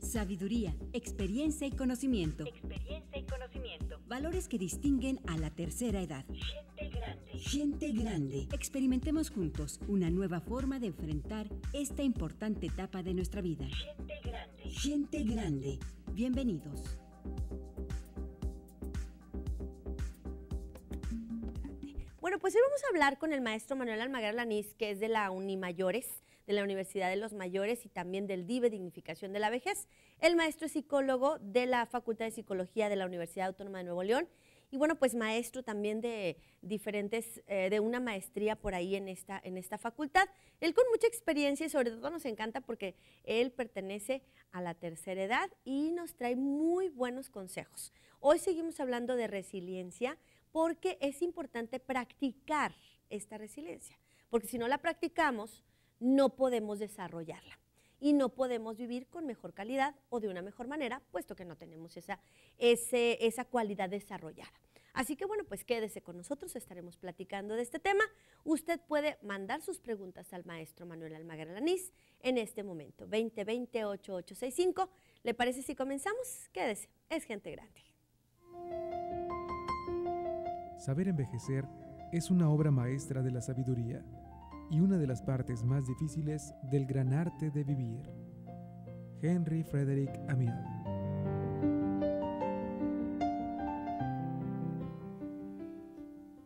Sabiduría, experiencia y conocimiento. Experiencia y conocimiento. Valores que distinguen a la tercera edad. Gente grande. Gente grande. Experimentemos juntos una nueva forma de enfrentar esta importante etapa de nuestra vida. Gente grande. Gente grande. Bienvenidos. Bueno, pues hoy vamos a hablar con el maestro Manuel Almaguer Lanís, que es de la Unimayores de la Universidad de los Mayores y también del DIBE Dignificación de la Vejez. El maestro psicólogo de la Facultad de Psicología de la Universidad Autónoma de Nuevo León y bueno, pues maestro también de diferentes, eh, de una maestría por ahí en esta, en esta facultad. Él con mucha experiencia y sobre todo nos encanta porque él pertenece a la tercera edad y nos trae muy buenos consejos. Hoy seguimos hablando de resiliencia porque es importante practicar esta resiliencia, porque si no la practicamos, no podemos desarrollarla y no podemos vivir con mejor calidad o de una mejor manera, puesto que no tenemos esa, cualidad desarrollada. Así que bueno, pues quédese con nosotros, estaremos platicando de este tema. Usted puede mandar sus preguntas al maestro Manuel Almaguer Laniz en este momento, 2020 8865. ¿Le parece si comenzamos? Quédese, es gente grande. Saber envejecer es una obra maestra de la sabiduría y una de las partes más difíciles del gran arte de vivir. Henry Frederick Amiel.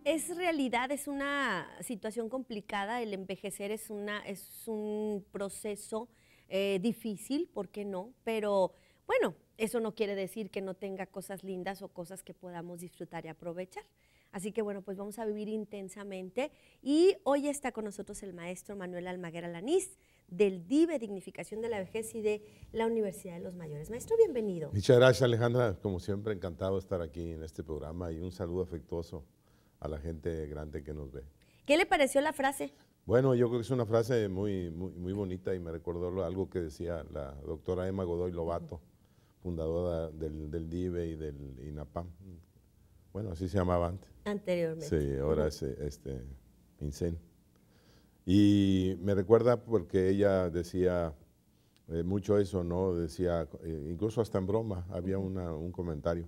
Es realidad, es una situación complicada, el envejecer es, un proceso eh, difícil, ¿por qué no? Pero bueno, eso no quiere decir que no tenga cosas lindas o cosas que podamos disfrutar y aprovechar. Así que bueno, pues vamos a vivir intensamente. Y hoy está con nosotros el maestro Manuel Almaguer Alanís del DIVE, Dignificación de la Vejez y de la Universidad de los Mayores. Maestro, bienvenido. Muchas gracias Alejandra, como siempre encantado de estar aquí en este programa y un saludo afectuoso a la gente grande que nos ve. ¿Qué le pareció la frase? Bueno, yo creo que es una frase muy, muy, bonita y me recordó algo que decía la doctora Emma Godoy Lobato, fundadora del, del DIVE y del INAPAM, bueno, así se llamaba antes. Anteriormente. Sí, ahora es eh, este, Incen. Y me recuerda porque ella decía eh, mucho eso, ¿no? Decía, eh, incluso hasta en broma, había un comentario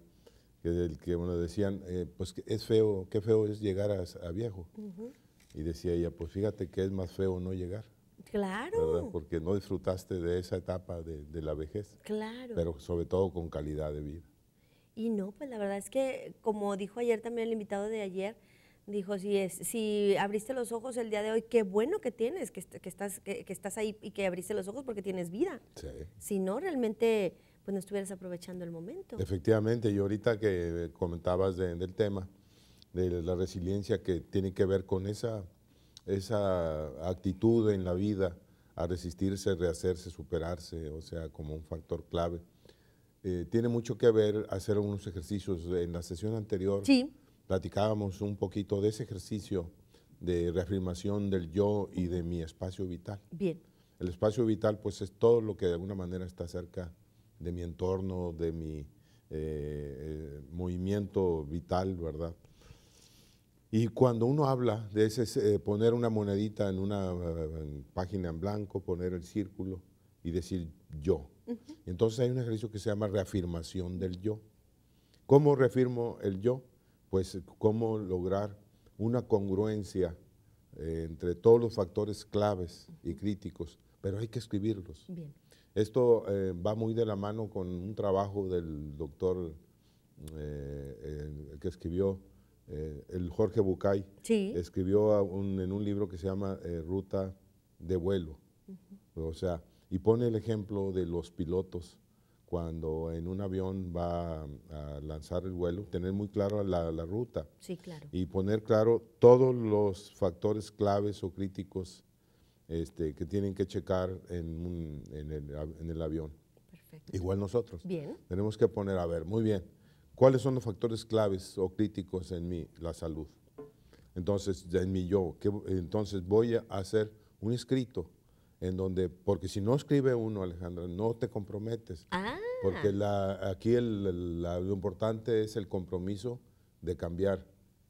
que, del que uno decían, pues es feo, qué feo es llegar a, viejo. Y decía ella, pues fíjate que es más feo no llegar. Claro. Porque no disfrutaste de esa etapa de la vejez. Claro. Pero sobre todo con calidad de vida. Y no, pues la verdad es que, como dijo ayer también el invitado de ayer, dijo, si, es, si abriste los ojos el día de hoy, qué bueno que tienes, que, estás, que, estás ahí y que abriste los ojos porque tienes vida. Si no, realmente pues no estuvieras aprovechando el momento. Efectivamente, y ahorita que comentabas del tema, de la resiliencia que tiene que ver con esa, esa actitud en la vida a resistirse, rehacerse, superarse, o sea, como un factor clave. Eh, tiene mucho que ver hacer unos ejercicios. En la sesión anterior sí. platicábamos un poquito de ese ejercicio de reafirmación del yo y de mi espacio vital. Bien. El espacio vital pues es todo lo que de alguna manera está cerca de mi entorno, de mi eh, eh, movimiento vital, ¿verdad? Y cuando uno habla de ese, poner una monedita en una página en blanco, poner el círculo y decir yo, entonces hay un ejercicio que se llama reafirmación del yo. ¿Cómo reafirmo el yo? Pues cómo lograr una congruencia eh, entre todos los factores claves y críticos, pero hay que escribirlos. Esto eh, va muy de la mano con un trabajo del doctor eh, el que escribió, el Jorge Bucay, sí. escribió en un libro que se llama Ruta de Vuelo. O sea, y pone el ejemplo de los pilotos cuando en un avión va a, lanzar el vuelo, tener muy claro la, ruta. Sí, claro. Y poner claro todos los factores claves o críticos este, que tienen que checar en, el, avión. Perfecto. Igual nosotros. Bien. Tenemos que poner, a ver, muy bien, ¿cuáles son los factores claves o críticos en mí? La salud. Entonces, en mi yo, entonces voy a hacer un escrito en donde, porque si no escribe uno, Alejandra, no te comprometes. Ah. Porque la, aquí lo importante es el compromiso de cambiar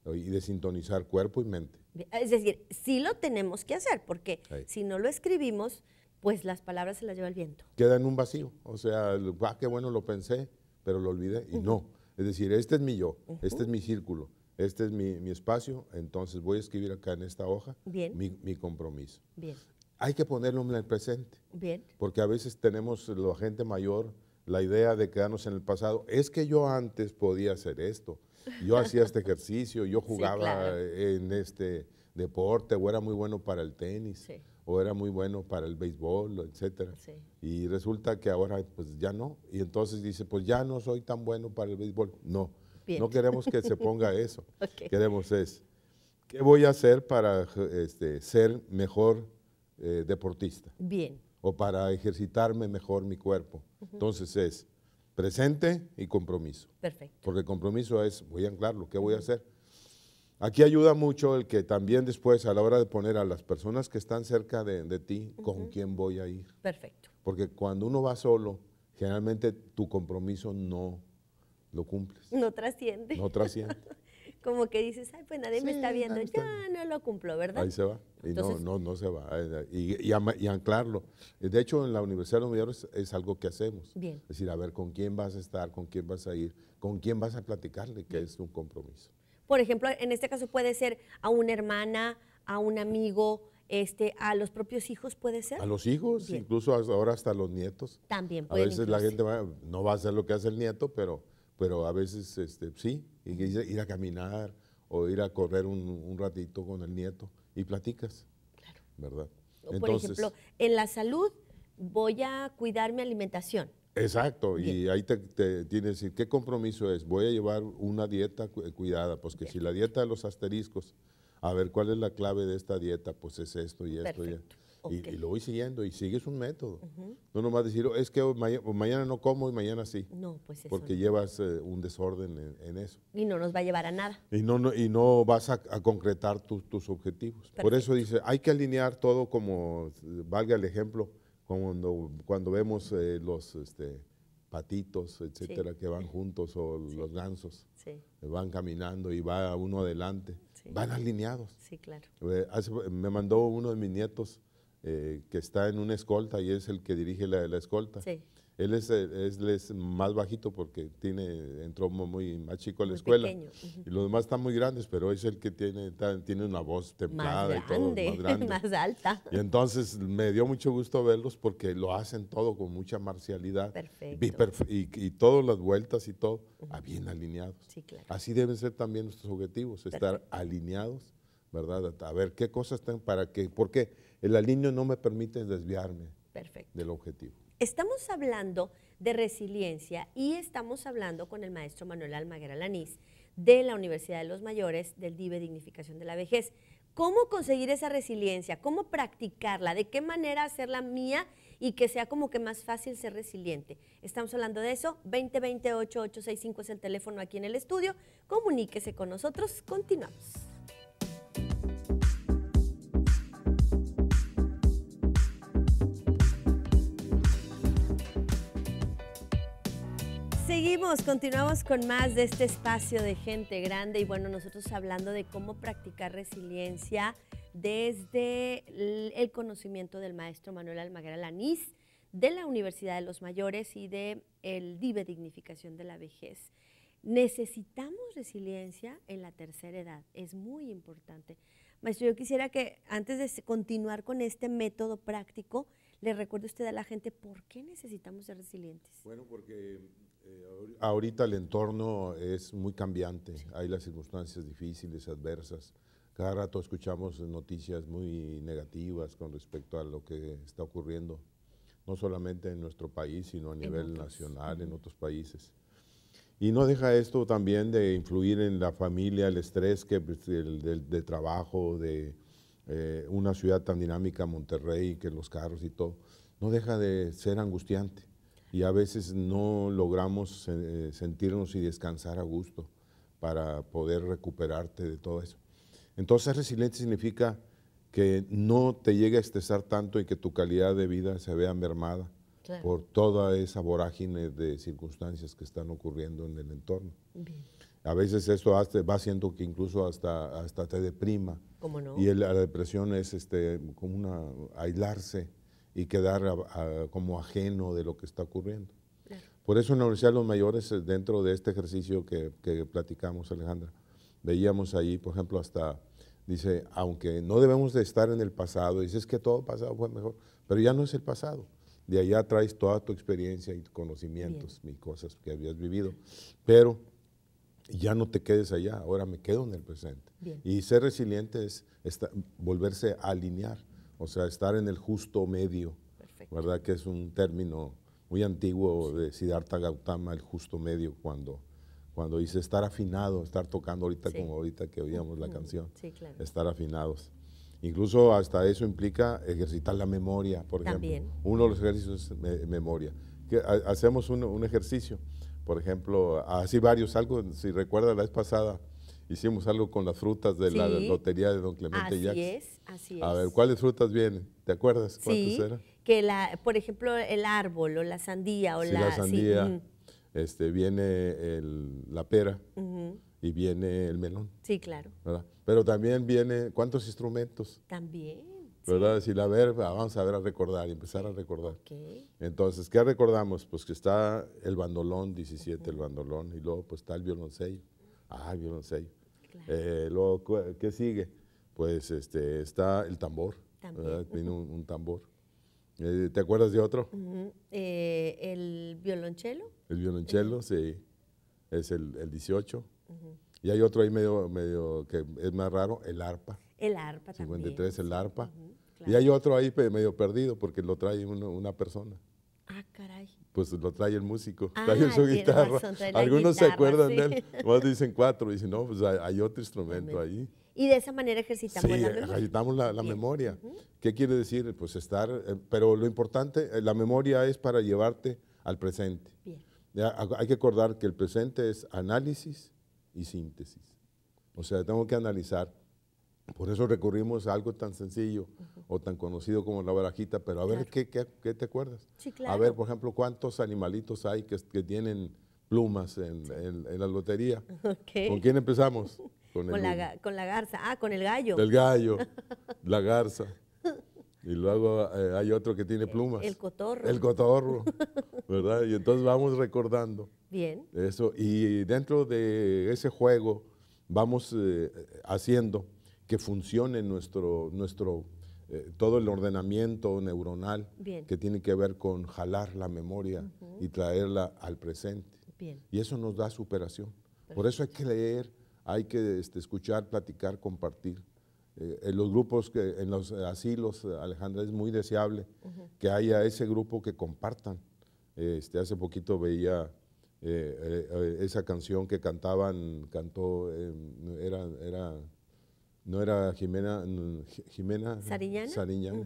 y de sintonizar cuerpo y mente. Es decir, sí lo tenemos que hacer, porque si no lo escribimos, pues las palabras se las lleva el viento. Queda en un vacío, o sea, ah, qué bueno lo pensé, pero lo olvidé y no. Es decir, este es mi yo, este es mi círculo, este es mi, espacio, entonces voy a escribir acá en esta hoja Mi, mi, compromiso. Bien hay que ponerlo en el presente. Bien. Porque a veces tenemos la gente mayor la idea de quedarnos en el pasado. Es que yo antes podía hacer esto. Yo hacía este ejercicio, yo jugaba eh, en este deporte, o era muy bueno para el tenis, o era muy bueno para el béisbol, etcétera. Y resulta que ahora pues ya no. Y entonces dice, pues ya no soy tan bueno para el béisbol. No, no queremos que se ponga eso. Queremos es, ¿qué voy a hacer para eh, este, ser mejor eh, deportista. Bien. O para ejercitarme mejor mi cuerpo. Entonces es presente y compromiso. Perfecto. Porque compromiso es, voy a lo que voy a hacer? Aquí ayuda mucho el que también después a la hora de poner a las personas que están cerca de, ti, con quién voy a ir. Perfecto. Porque cuando uno va solo, generalmente tu compromiso no lo cumples. No trasciende. No trasciende. como que dices, ay, pues nadie me está viendo, ya no lo cumplo, ¿verdad? Ahí se va. Y no, no, no se va. Eh, y, anclarlo. De hecho, en la Universidad de Nueva York es, algo que hacemos. Es decir, a ver, ¿con quién vas a estar? ¿Con quién vas a ir? ¿Con quién vas a platicarle? Que es un compromiso. Por ejemplo, en este caso puede ser a una hermana, a un amigo, este, a los propios hijos puede ser. A los hijos, incluso ahora hasta los nietos. También puede A veces la gente no va a hacer lo que hace el nieto, pero pero a veces este, sí, ir a caminar o ir a correr un, un ratito con el nieto y platicas. Claro. ¿Verdad? por ejemplo, en la salud voy a cuidar mi alimentación. Exacto, y ahí te, tienes que decir, ¿qué compromiso es? Voy a llevar una dieta eh, cuidada, pues si la dieta de los asteriscos, a ver cuál es la clave de esta dieta, pues es esto y esto y esto. Y, lo voy siguiendo y sigues un método. no nos No nomás decir, oh, es que mañana no como y mañana sí. No, pues eso Porque llevas eh, un desorden en, eso. Y no nos va a llevar a nada. Y no, no y no vas a, concretar tus objetivos. Por eso dice, hay que alinear todo como, valga el ejemplo, cuando, cuando vemos eh, los este, patitos, etcétera, que van juntos o los gansos. Van caminando y va uno adelante. Van alineados. Sí, claro. Eh, me mandó uno de mis nietos eh, que está en una escolta y es el que dirige la, la escolta. Sí. Él es, eh, es, más bajito porque tiene, entró muy más chico a la escuela. Pequeño. Y los demás están muy grandes, pero es el que tiene, tiene una voz templada más y todo, más grande. más alta. Y entonces me dio mucho gusto verlos porque lo hacen todo con mucha marcialidad. Perfecto. Y, y, todas las vueltas y todo, ah, bien alineados. Sí, claro. Así deben ser también nuestros objetivos, estar alineados, ¿verdad? A ver qué cosas están para qué, por qué. El alineo no me permite desviarme del objetivo. Estamos hablando de resiliencia y estamos hablando con el maestro Manuel Almaguer Alaniz de la Universidad de los Mayores del DIBE Dignificación de la Vejez. ¿Cómo conseguir esa resiliencia? ¿Cómo practicarla? ¿De qué manera hacerla mía y que sea como que más fácil ser resiliente? Estamos hablando de eso. 2028-865 es el teléfono aquí en el estudio. Comuníquese con nosotros. Continuamos. seguimos, continuamos con más de este espacio de gente grande y bueno, nosotros hablando de cómo practicar resiliencia desde el conocimiento del maestro Manuel Almaguer Alanís de la Universidad de los Mayores y de el DIVE Dignificación de la Vejez. Necesitamos resiliencia en la tercera edad, es muy importante. Maestro, yo quisiera que antes de continuar con este método práctico, le recuerde usted a la gente por qué necesitamos ser resilientes. Bueno, porque eh, ahorita el entorno es muy cambiante, hay las circunstancias difíciles, adversas. Cada rato escuchamos noticias muy negativas con respecto a lo que está ocurriendo, no solamente en nuestro país, sino a nivel nacional, en otros países. Y no deja esto también de influir en la familia, el estrés que, pues, de trabajo, de eh, una ciudad tan dinámica, Monterrey, que los carros y todo, no deja de ser angustiante y a veces no logramos eh, sentirnos y descansar a gusto para poder recuperarte de todo eso. Entonces resiliente significa que no te llegue a estresar tanto y que tu calidad de vida se vea mermada por toda esa vorágine de circunstancias que están ocurriendo en el entorno. A veces esto va haciendo que incluso hasta, hasta te deprima. ¿Cómo no? Y la depresión es este, como una aislarse y quedar como ajeno de lo que está ocurriendo. Por eso en la Universidad de los Mayores, eh, dentro de este ejercicio que, platicamos, Alejandra, veíamos ahí, por ejemplo, hasta, dice, aunque no debemos de estar en el pasado, dices que todo pasado fue mejor, pero ya no es el pasado. De allá traes toda tu experiencia y conocimientos y cosas que habías vivido. Pero ya no te quedes allá, ahora me quedo en el presente. Y ser resiliente es volverse a alinear o sea, estar en el justo medio, ¿verdad? Que es un término muy antiguo de Siddhartha Gautama, el justo medio, cuando, cuando dice estar afinado, estar tocando ahorita como ahorita que oíamos la canción, sí, claro. estar afinados. Incluso hasta eso implica ejercitar la memoria, por También. ejemplo. Uno de los ejercicios es memoria. hacemos un, un, ejercicio, por ejemplo, así varios, algo, si recuerda la vez pasada, hicimos algo con las frutas de la lotería de Don Clemente Así es, así es. A ver, ¿cuáles frutas vienen? ¿Te acuerdas cuántas sí, eran? Que la, por ejemplo, el árbol o la sandía o sí, la, sandía, mm. este, viene la pera y viene el melón. Sí, claro. Pero también viene cuántos instrumentos. También. ¿Verdad? Si a ver, vamos a ver a recordar y empezar a recordar. Entonces, ¿qué recordamos? Pues que está el bandolón 17, el bandolón, y luego pues está el violoncello Ah, violoncello. no Eh, ¿qué sigue? Pues este, está el tambor. Tiene un, tambor. Eh, ¿Te acuerdas de otro? Eh, el violonchelo. El violonchelo, sí. Es el, el 18. Y hay otro ahí medio, medio que es más raro, el arpa. El arpa también. 53, el arpa. Y hay otro ahí medio perdido porque lo trae una persona pues lo trae el músico, ah, trae su guitarra. Algunos se acuerdan de él, otros dicen cuatro, dicen, no, pues hay, otro instrumento ahí. Y de esa manera ejercitamos la memoria. ejercitamos la, memoria. ¿Qué quiere decir? Pues estar, eh, pero lo importante, eh, la memoria es para llevarte al presente. hay que acordar que el presente es análisis y síntesis. O sea, tengo que analizar por eso recurrimos a algo tan sencillo o tan conocido como la barajita, pero a ver ¿qué, te acuerdas. A ver, por ejemplo, cuántos animalitos hay que, tienen plumas en, la lotería. ¿Con quién empezamos? Con, la, con, la, garza. Ah, con el gallo. El gallo, la garza. Y luego eh, hay otro que tiene plumas. El, cotorro. El cotorro, ¿verdad? Y entonces vamos recordando. Bien. Eso, y dentro de ese juego vamos eh, haciendo que funcione nuestro, nuestro eh, todo el ordenamiento neuronal que tiene que ver con jalar la memoria y traerla al presente. Y eso nos da superación. Por eso hay que leer, hay que este, escuchar, platicar, compartir. Eh, en los grupos, que, en los asilos, Alejandra, es muy deseable que haya ese grupo que compartan. Este, hace poquito veía eh, esa canción que cantaban, cantó, em, era, era no era Jimena, Jimena Sariñana.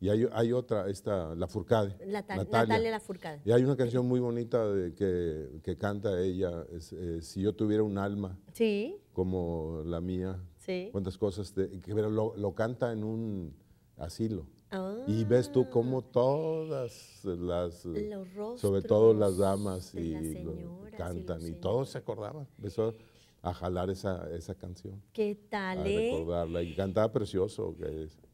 Y hay, otra, esta, La Furcade. La Natalia. La Furcade. Y hay una canción muy bonita de, que, canta ella, eh, Si yo tuviera un alma sí. como la mía, sí. cuántas cosas, que, lo, canta en un asilo. Y ah. ves tú cómo todas las, sobre todo las damas, y cantan, y, todos se acordaban. Eso, a jalar esa, esa canción. ¿Qué tal? A eh? recordarla. Y cantaba precioso.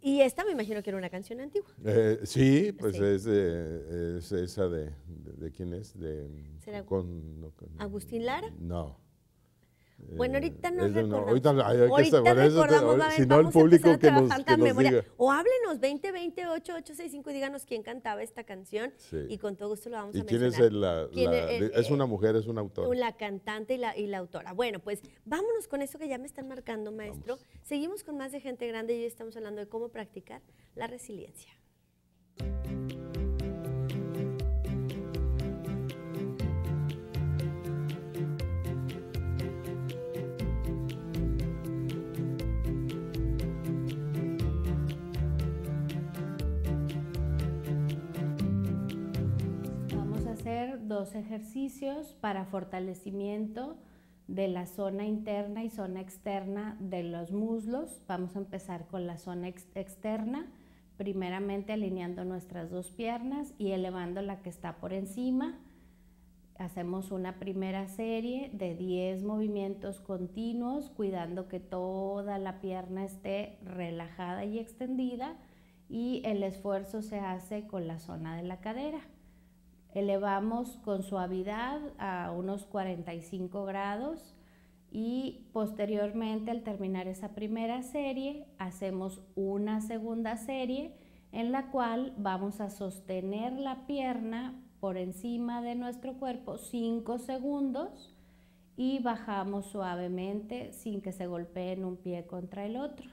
Y esta me imagino que era una canción antigua. Eh, sí, pues eh, Es, esa de, de, quién es? De, con, ¿Agustín Lara? No. Bueno, ahorita no eh, recordamos. ahorita, hay, que recordamos, si no el público que nos, O háblenos 2020 y díganos quién cantaba esta canción y con todo gusto lo vamos a mencionar. quién es la, es una eh, mujer, es una autora? La cantante y la, autora. Bueno, pues vámonos con eso que ya me están marcando, maestro. Seguimos con más de gente grande y hoy estamos hablando de cómo practicar la resiliencia. dos ejercicios para fortalecimiento de la zona interna y zona externa de los muslos. Vamos a empezar con la zona externa, primeramente alineando nuestras dos piernas y elevando la que está por encima. Hacemos una primera serie de 10 movimientos continuos, cuidando que toda la pierna esté relajada y extendida y el esfuerzo se hace con la zona de la cadera elevamos con suavidad a unos 45 grados y posteriormente al terminar esa primera serie hacemos una segunda serie en la cual vamos a sostener la pierna por encima de nuestro cuerpo 5 segundos y bajamos suavemente sin que se golpeen un pie contra el otro.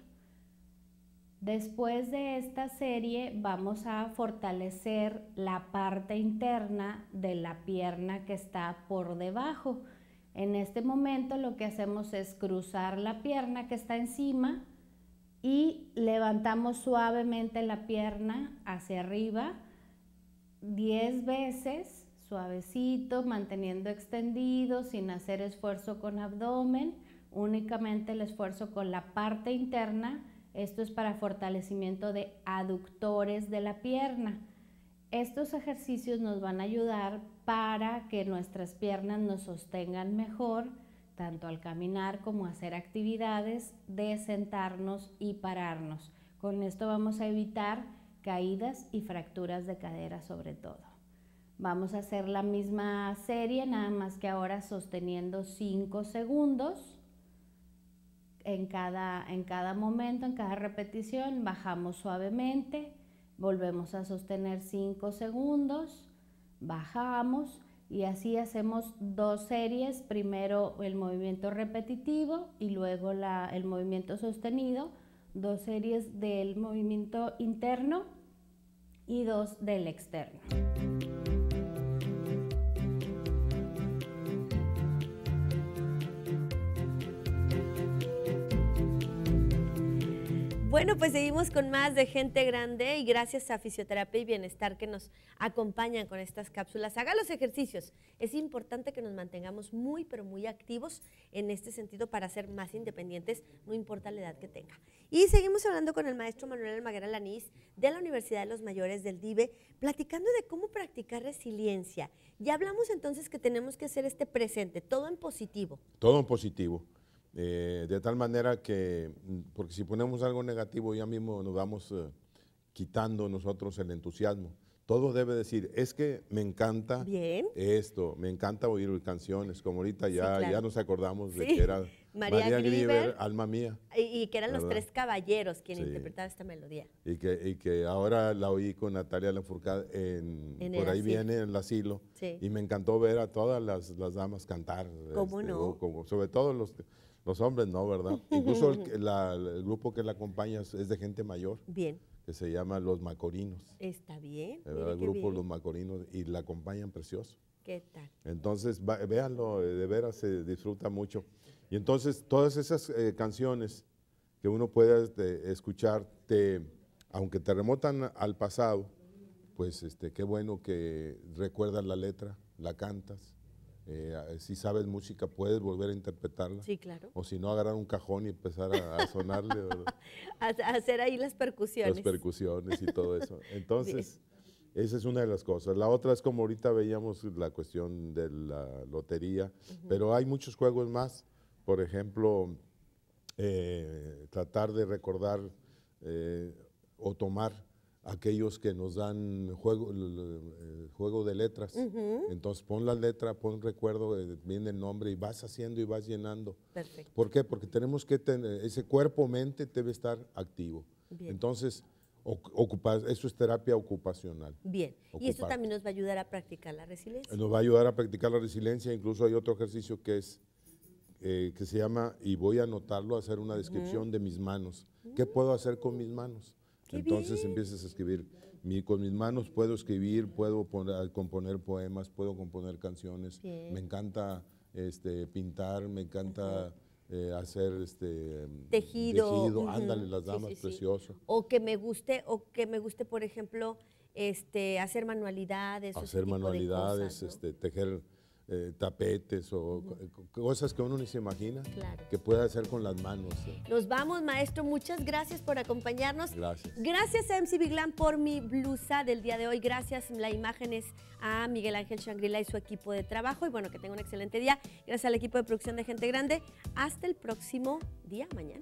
Después de esta serie vamos a fortalecer la parte interna de la pierna que está por debajo. En este momento lo que hacemos es cruzar la pierna que está encima y levantamos suavemente la pierna hacia arriba 10 veces, suavecito, manteniendo extendido, sin hacer esfuerzo con abdomen, únicamente el esfuerzo con la parte interna esto es para fortalecimiento de aductores de la pierna. Estos ejercicios nos van a ayudar para que nuestras piernas nos sostengan mejor, tanto al caminar como hacer actividades de sentarnos y pararnos. Con esto vamos a evitar caídas y fracturas de cadera sobre todo. Vamos a hacer la misma serie, nada más que ahora sosteniendo 5 segundos en cada, en cada momento, en cada repetición, bajamos suavemente, volvemos a sostener 5 segundos, bajamos y así hacemos dos series, primero el movimiento repetitivo y luego el movimiento sostenido, dos series del movimiento interno y dos del externo. Bueno, pues seguimos con más de gente grande y gracias a Fisioterapia y Bienestar que nos acompañan con estas cápsulas. Haga los ejercicios. Es importante que nos mantengamos muy, pero muy activos en este sentido para ser más independientes, no importa la edad que tenga. Y seguimos hablando con el maestro Manuel Almaguer Lanís de la Universidad de los Mayores del DIBE, platicando de cómo practicar resiliencia. Ya hablamos entonces que tenemos que hacer este presente, todo en positivo. Todo en positivo. Eh, de tal manera que, mm, porque si ponemos algo negativo ya mismo nos vamos eh, quitando nosotros el entusiasmo. Todo debe decir, es que me encanta esto, me encanta oír canciones, como ahorita ya, ya nos acordamos de que era María, María Alma Mía. Y, que eran los tres caballeros quienes interpretaban esta melodía. Y que, y que ahora la oí con Natalia Lafourcade Por ahí viene, en el asilo. Y me encantó ver a todas las, las damas cantar. ¿Cómo este, no? sobre todo los los hombres no, ¿verdad? Incluso el, grupo que la acompaña es de gente mayor. Bien. Que se llama Los Macorinos. Está bien. El, grupo Los Macorinos y la acompañan precioso. ¿Qué tal? Entonces, véanlo, eh, de veras se disfruta mucho. Y entonces todas esas eh, canciones que uno puede este, escuchar, aunque te remotan al pasado, pues este, qué bueno que recuerdas la letra, la cantas eh, si sabes música, puedes volver a interpretarla. Sí, claro. O si no, agarrar un cajón y empezar a, sonarle. hacer ahí las percusiones. Las percusiones y todo eso. Entonces, esa es una de las cosas. La otra es como ahorita veíamos la cuestión de la lotería, pero hay muchos juegos más. Por ejemplo, eh, tratar de recordar eh, o tomar aquellos que nos dan juego, eh, juego de letras. Entonces pon la letra, pon recuerdo, eh, viene el nombre y vas haciendo y vas llenando. Perfecto. ¿Por qué? Porque tenemos que tener, eh, ese cuerpo-mente debe estar activo. Bien. Entonces, eso es terapia ocupacional. Bien, y eso también nos va a ayudar a practicar la resiliencia. Nos va a ayudar a practicar la resiliencia, incluso hay otro ejercicio que es que se llama, y voy a anotarlo, hacer una descripción de mis manos. Mm. ¿Qué puedo hacer con mis manos? Entonces empieces empiezas a escribir. con mis manos puedo escribir, puedo componer poemas, puedo componer canciones. Me encanta este, pintar, me encanta eh, hacer este tejido. Ándale, las damas, preciosas precioso. O que me guste, o que me guste, por ejemplo, este, hacer manualidades. Hacer manualidades, cosas, este, tejer eh, tapetes o cosas que uno ni se imagina que pueda hacer con las manos. Nos vamos, maestro. Muchas gracias por acompañarnos. Gracias. Gracias a MC Biglan por mi blusa del día de hoy. Gracias, la imagen a Miguel Ángel Shangri-La y su equipo de trabajo. Y bueno, que tenga un excelente día. Gracias al equipo de producción de Gente Grande. Hasta el próximo día, mañana.